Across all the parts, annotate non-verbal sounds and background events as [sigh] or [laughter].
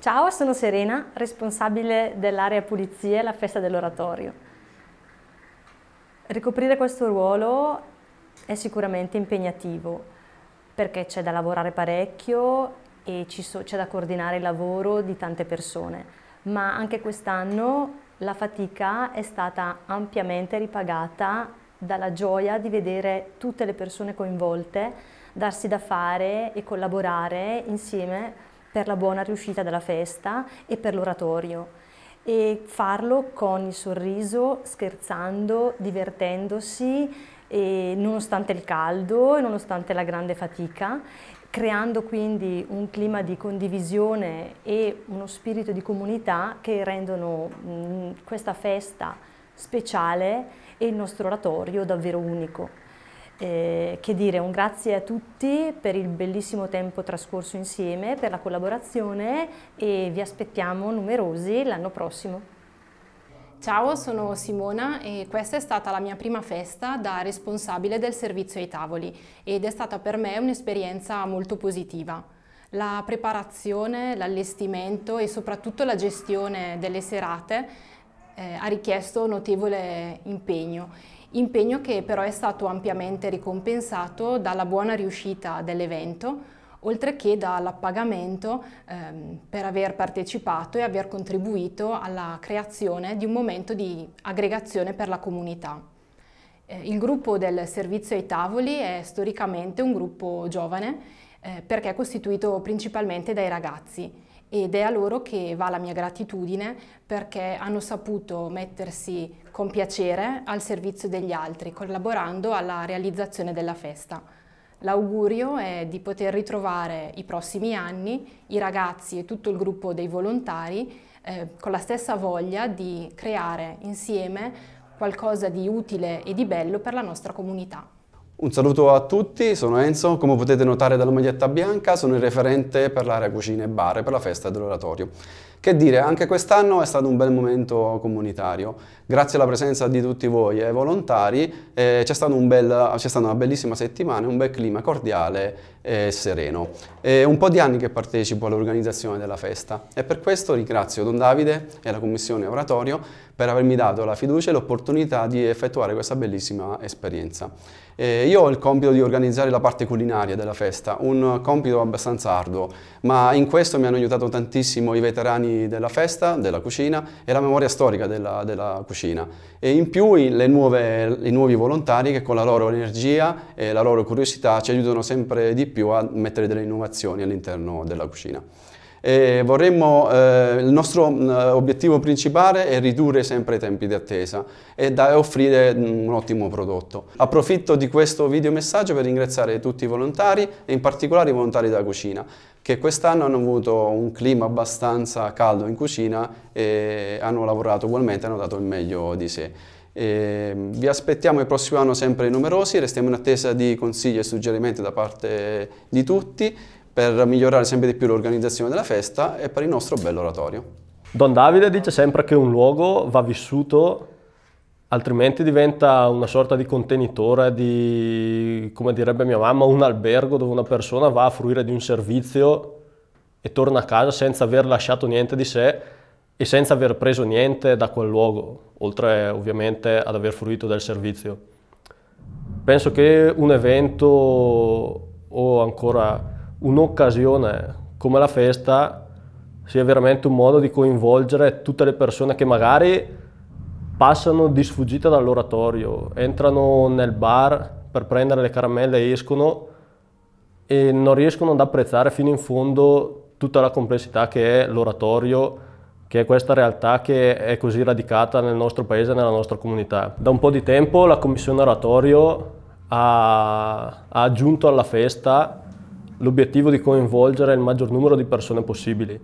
Ciao, sono Serena, responsabile dell'area pulizie la festa dell'oratorio. Ricoprire questo ruolo è sicuramente impegnativo perché c'è da lavorare parecchio e c'è da coordinare il lavoro di tante persone, ma anche quest'anno la fatica è stata ampiamente ripagata dalla gioia di vedere tutte le persone coinvolte darsi da fare e collaborare insieme per la buona riuscita della festa e per l'oratorio e farlo con il sorriso, scherzando, divertendosi nonostante il caldo e nonostante la grande fatica, creando quindi un clima di condivisione e uno spirito di comunità che rendono mh, mm, questa festa speciale e il nostro oratorio davvero unico. Eh, che dire, un grazie a tutti per il bellissimo tempo trascorso insieme, per la collaborazione e vi aspettiamo numerosi l'anno prossimo. Ciao, sono Simona e questa è stata la mia prima festa da responsabile del servizio ai tavoli ed è stata per me un'esperienza molto positiva. La preparazione, l'allestimento e soprattutto la gestione delle serate eh, ha richiesto notevole impegno, impegno che però è stato ampiamente ricompensato dalla buona riuscita dell'evento, oltre che dall'appagamento ehm, per aver partecipato e aver contribuito alla creazione di un momento di aggregazione per la comunità. Eh, il gruppo del servizio ai tavoli è storicamente un gruppo giovane eh, perché è costituito principalmente dai ragazzi ed è a loro che va la mia gratitudine perché hanno saputo mettersi con piacere al servizio degli altri, collaborando alla realizzazione della festa. L'augurio è di poter ritrovare i prossimi anni i ragazzi e tutto il gruppo dei volontari eh, con la stessa voglia di creare insieme qualcosa di utile e di bello per la nostra comunità. Un saluto a tutti, sono Enzo, come potete notare dalla maglietta bianca sono il referente per l'area cucina e bar per la festa dell'oratorio. Che dire, anche quest'anno è stato un bel momento comunitario. Grazie alla presenza di tutti voi e eh, volontari eh, c'è, stata un una bellissima settimana, un bel clima cordiale e sereno. È un po' di anni che partecipo all'organizzazione della festa e per questo ringrazio Don Davide e la Commissione Oratorio per avermi dato la fiducia e l'opportunità di effettuare questa bellissima esperienza. Eh, io ho il compito di organizzare la parte culinaria della festa, un compito abbastanza arduo, ma in questo mi hanno aiutato tantissimo i veterani di, della festa, della cucina e la memoria storica della, della cucina. E in più i, nuove, i nuovi volontari che con la loro energia e la loro curiosità ci aiutano sempre di più a mettere delle innovazioni all'interno della cucina e vorremmo, eh, il nostro mh, mm, obiettivo principale è ridurre sempre i tempi di attesa e offrire mm, un ottimo prodotto. Approfitto di questo video messaggio per ringraziare tutti i volontari e in particolare i volontari della cucina che quest'anno hanno avuto un clima abbastanza caldo in cucina e hanno lavorato ugualmente, hanno dato il meglio di sé. E vi aspettiamo il prossimo anno sempre numerosi, restiamo in attesa di consigli e suggerimenti da parte di tutti per migliorare sempre di più l'organizzazione della festa e per il nostro bello oratorio. Don Davide dice sempre che un luogo va vissuto altrimenti diventa una sorta di contenitore di, come direbbe mia mamma, un albergo dove una persona va a fruire di un servizio e torna a casa senza aver lasciato niente di sé e senza aver preso niente da quel luogo, oltre ovviamente ad aver fruito del servizio. Penso che un evento o ancora un'occasione come la festa sia veramente un modo di coinvolgere tutte le persone che magari passano di sfuggita dall'oratorio, entrano nel bar per prendere le caramelle, e escono e non riescono ad apprezzare fino in fondo tutta la complessità che è l'oratorio, che è questa realtà che è così radicata nel nostro paese, nella nostra comunità. Da un po' di tempo la Commissione Oratorio ha, ha aggiunto alla festa l'obiettivo di coinvolgere il maggior numero di persone possibili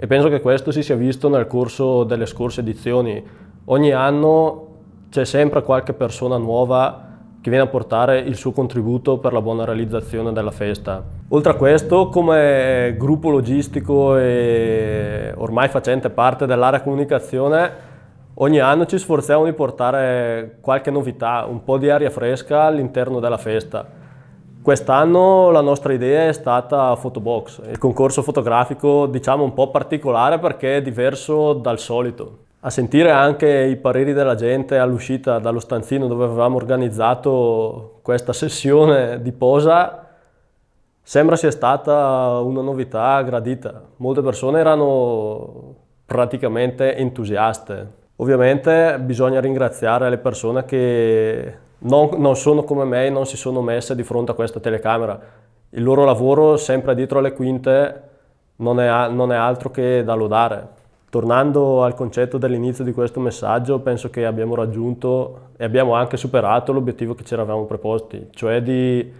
e penso che questo si sia visto nel corso delle scorse edizioni. Ogni anno c'è sempre qualche persona nuova che viene a portare il suo contributo per la buona realizzazione della festa. Oltre a questo, come gruppo logistico e ormai facente parte dell'area comunicazione, ogni anno ci sforziamo di portare qualche novità, un po' di aria fresca all'interno della festa. Quest'anno la nostra idea è stata Photobox, il concorso fotografico diciamo un po' particolare perché è diverso dal solito. A sentire anche i pareri della gente all'uscita dallo stanzino dove avevamo organizzato questa sessione di posa, sembra sia stata una novità gradita. Molte persone erano praticamente entusiaste. Ovviamente bisogna ringraziare le persone che non, non sono come me e non si sono messe di fronte a questa telecamera. Il loro lavoro, sempre dietro le quinte, non è, non è altro che da lodare. Tornando al concetto dell'inizio di questo messaggio, penso che abbiamo raggiunto e abbiamo anche superato l'obiettivo che ci eravamo preposti, cioè di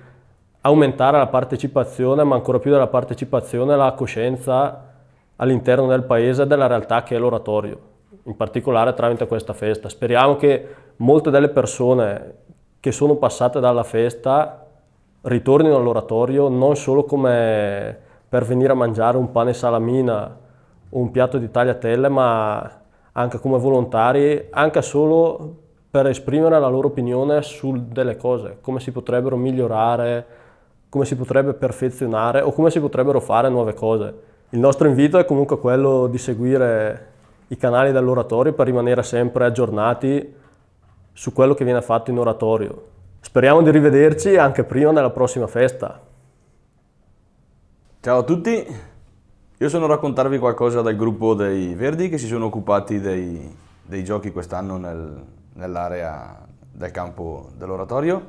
aumentare la partecipazione, ma ancora più della partecipazione, la coscienza all'interno del paese della realtà che è l'oratorio, in particolare tramite questa festa. Speriamo che molte delle persone che sono passate dalla festa ritornino all'oratorio non solo come per venire a mangiare un pane salamina o un piatto di tagliatelle, ma anche come volontari, anche solo per esprimere la loro opinione su delle cose, come si potrebbero migliorare, come si potrebbe perfezionare o come si potrebbero fare nuove cose. Il nostro invito è comunque quello di seguire i canali dell'oratorio per rimanere sempre aggiornati su quello che viene fatto in oratorio. Speriamo di rivederci anche prima della prossima festa. Ciao a tutti, io sono a raccontarvi qualcosa dal gruppo dei Verdi che si sono occupati dei, dei giochi quest'anno nel, nell'area del campo dell'oratorio.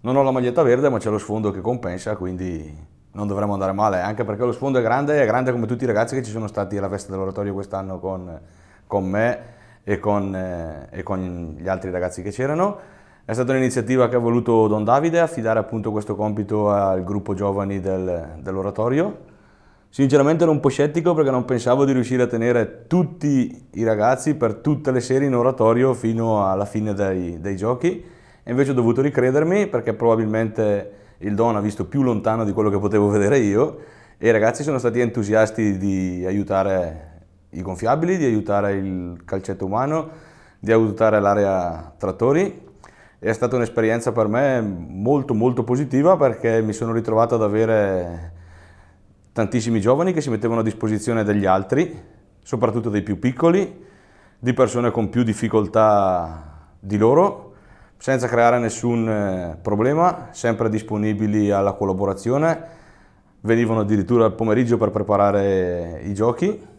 Non ho la maglietta verde ma c'è lo sfondo che compensa quindi non dovremmo andare male anche perché lo sfondo è grande, è grande come tutti i ragazzi che ci sono stati alla festa dell'oratorio quest'anno con, con me e con, eh, e con gli altri ragazzi che c'erano. È stata un'iniziativa che ha voluto Don Davide, affidare appunto questo compito al gruppo giovani del, dell'oratorio. Sinceramente ero un po' scettico perché non pensavo di riuscire a tenere tutti i ragazzi per tutte le serie in oratorio fino alla fine dei, dei giochi. E invece ho dovuto ricredermi perché probabilmente il Don ha visto più lontano di quello che potevo vedere io e i ragazzi sono stati entusiasti di aiutare i gonfiabili, di aiutare il calcetto umano, di aiutare l'area trattori. È stata un'esperienza per me molto molto positiva perché mi sono ritrovato ad avere tantissimi giovani che si mettevano a disposizione degli altri, soprattutto dei più piccoli, di persone con più difficoltà di loro, senza creare nessun eh, problema, sempre disponibili alla collaborazione. Venivano addirittura al pomeriggio per preparare i giochi.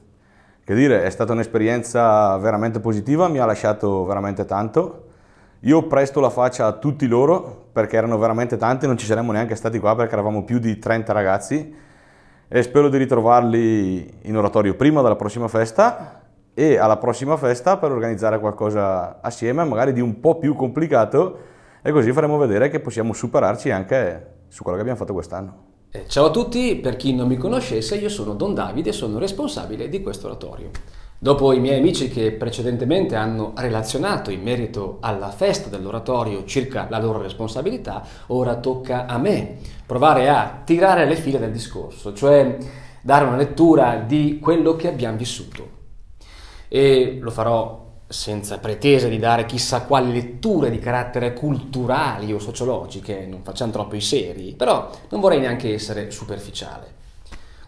Che dire, è stata un'esperienza veramente positiva, mi ha lasciato veramente tanto. Io presto la faccia a tutti loro perché erano veramente tanti, non ci saremmo neanche stati qua perché eravamo più di 30 ragazzi e spero di ritrovarli in oratorio prima della prossima festa e alla prossima festa per organizzare qualcosa assieme, magari di un po' più complicato e così faremo vedere che possiamo superarci anche su quello che abbiamo fatto quest'anno. Eh, ciao a tutti, per chi non mi conoscesse io sono Don Davide e sono responsabile di questo oratorio. Dopo i miei amici che precedentemente hanno relazionato in merito alla festa dell'oratorio circa la loro responsabilità, ora tocca a me provare a tirare le file del discorso, cioè dare una lettura di quello che abbiamo vissuto. E lo farò senza pretese di dare chissà quali letture di carattere culturali o sociologiche, non facciamo troppo i seri, però non vorrei neanche essere superficiale.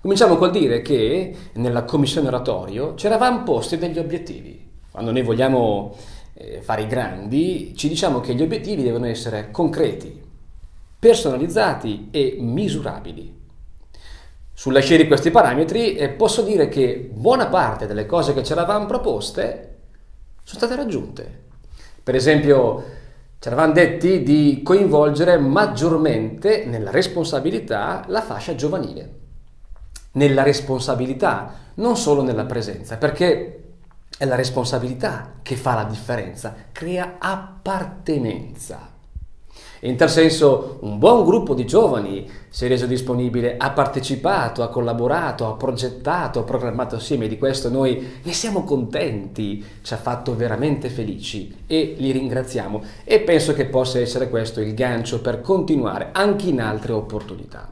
Cominciamo col dire che nella commissione oratorio c'eravamo posti degli obiettivi. Quando noi vogliamo eh, fare i grandi, ci diciamo che gli obiettivi devono essere concreti, personalizzati e misurabili. Sulla scia di questi parametri eh, posso dire che buona parte delle cose che ci eravamo proposte sono state raggiunte. Per esempio, ci eravamo detti di coinvolgere maggiormente nella responsabilità la fascia giovanile, nella responsabilità, non solo nella presenza, perché è la responsabilità che fa la differenza, crea appartenenza. In tal senso un buon gruppo di giovani si è reso disponibile, ha partecipato, ha collaborato, ha progettato, ha programmato assieme, di questo noi ne siamo contenti, ci ha fatto veramente felici e li ringraziamo e penso che possa essere questo il gancio per continuare anche in altre opportunità.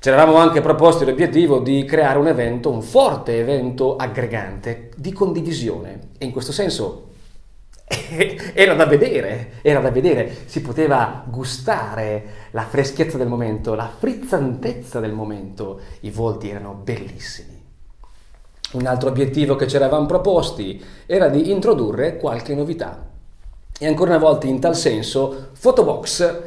Ci eravamo anche proposti l'obiettivo di creare un evento, un forte evento aggregante di condivisione e in questo senso [laughs] era da vedere, era da vedere, si poteva gustare la freschezza del momento, la frizzantezza del momento, i volti erano bellissimi. Un altro obiettivo che ci eravamo proposti era di introdurre qualche novità. E ancora una volta in tal senso, Photobox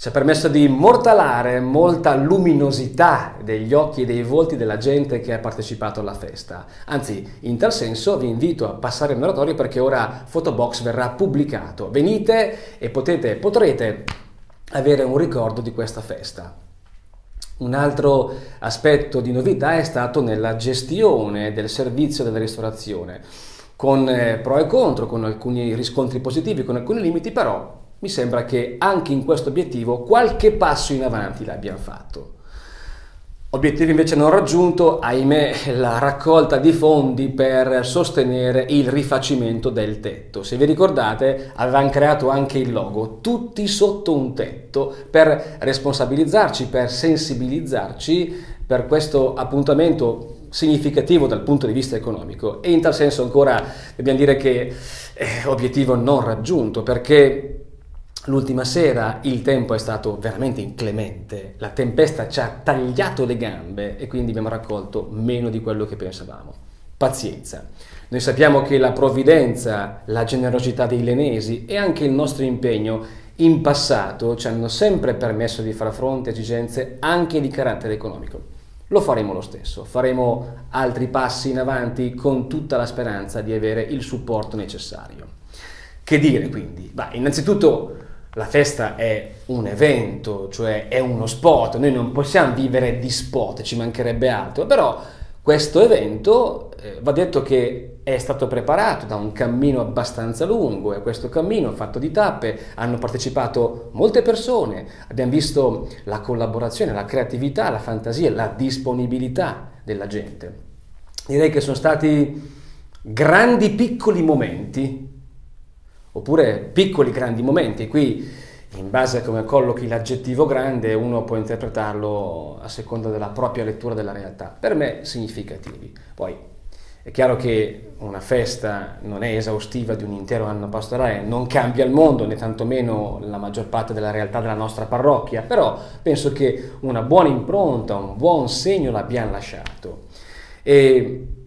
ci ha permesso di immortalare molta luminosità degli occhi e dei volti della gente che ha partecipato alla festa. Anzi, in tal senso vi invito a passare in oratorio perché ora Photobox verrà pubblicato. Venite e potete, potrete avere un ricordo di questa festa. Un altro aspetto di novità è stato nella gestione del servizio della ristorazione, con eh, pro e contro, con alcuni riscontri positivi, con alcuni limiti, però mi sembra che anche in questo obiettivo qualche passo in avanti l'abbiamo fatto. Obiettivo invece non raggiunto, ahimè, [laughs] la raccolta di fondi per sostenere il rifacimento del tetto. Se vi ricordate, avevamo creato anche il logo, tutti sotto un tetto, per responsabilizzarci, per sensibilizzarci per questo appuntamento significativo dal punto di vista economico e in tal senso ancora dobbiamo dire che è eh, obiettivo non raggiunto perché L'ultima sera il tempo è stato veramente inclemente, la tempesta ci ha tagliato le gambe e quindi abbiamo raccolto meno di quello che pensavamo. Pazienza. Noi sappiamo che la provvidenza, la generosità dei lenesi e anche il nostro impegno in passato ci hanno sempre permesso di far fronte a esigenze anche di carattere economico. Lo faremo lo stesso, faremo altri passi in avanti con tutta la speranza di avere il supporto necessario. Che dire quindi? Beh, innanzitutto la festa è un evento, cioè è uno spot, noi non possiamo vivere di spot, ci mancherebbe altro, però questo evento eh, va detto che è stato preparato da un cammino abbastanza lungo e questo cammino fatto di tappe hanno partecipato molte persone, abbiamo visto la collaborazione, la creatività, la fantasia, la disponibilità della gente. Direi che sono stati grandi piccoli momenti oppure piccoli grandi momenti. Qui, in base a come collochi l'aggettivo grande, uno può interpretarlo a seconda della propria lettura della realtà. Per me, significativi. Poi, è chiaro che una festa non è esaustiva di un intero anno pastorale, non cambia il mondo, né tantomeno la maggior parte della realtà della nostra parrocchia, però penso che una buona impronta, un buon segno l'abbiamo lasciato. E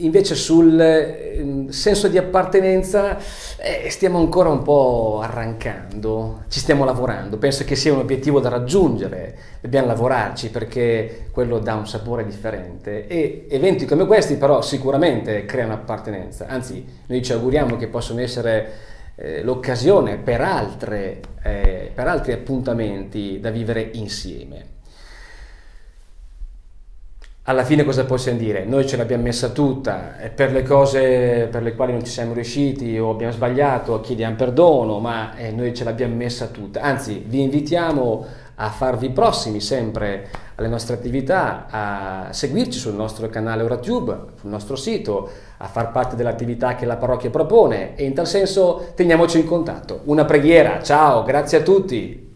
Invece sul ehm, senso di appartenenza eh, stiamo ancora un po' arrancando, ci stiamo lavorando, penso che sia un obiettivo da raggiungere, dobbiamo lavorarci perché quello dà un sapore differente e eventi come questi però sicuramente creano appartenenza, anzi noi ci auguriamo che possano essere eh, l'occasione per, altre, eh, per altri appuntamenti da vivere insieme alla fine cosa possiamo dire? Noi ce l'abbiamo messa tutta e per le cose per le quali non ci siamo riusciti o abbiamo sbagliato chiediamo perdono, ma eh, noi ce l'abbiamo messa tutta. Anzi, vi invitiamo a farvi prossimi sempre alle nostre attività, a seguirci sul nostro canale OraTube, sul nostro sito, a far parte dell'attività che la parrocchia propone e in tal senso teniamoci in contatto. Una preghiera, ciao, grazie a tutti.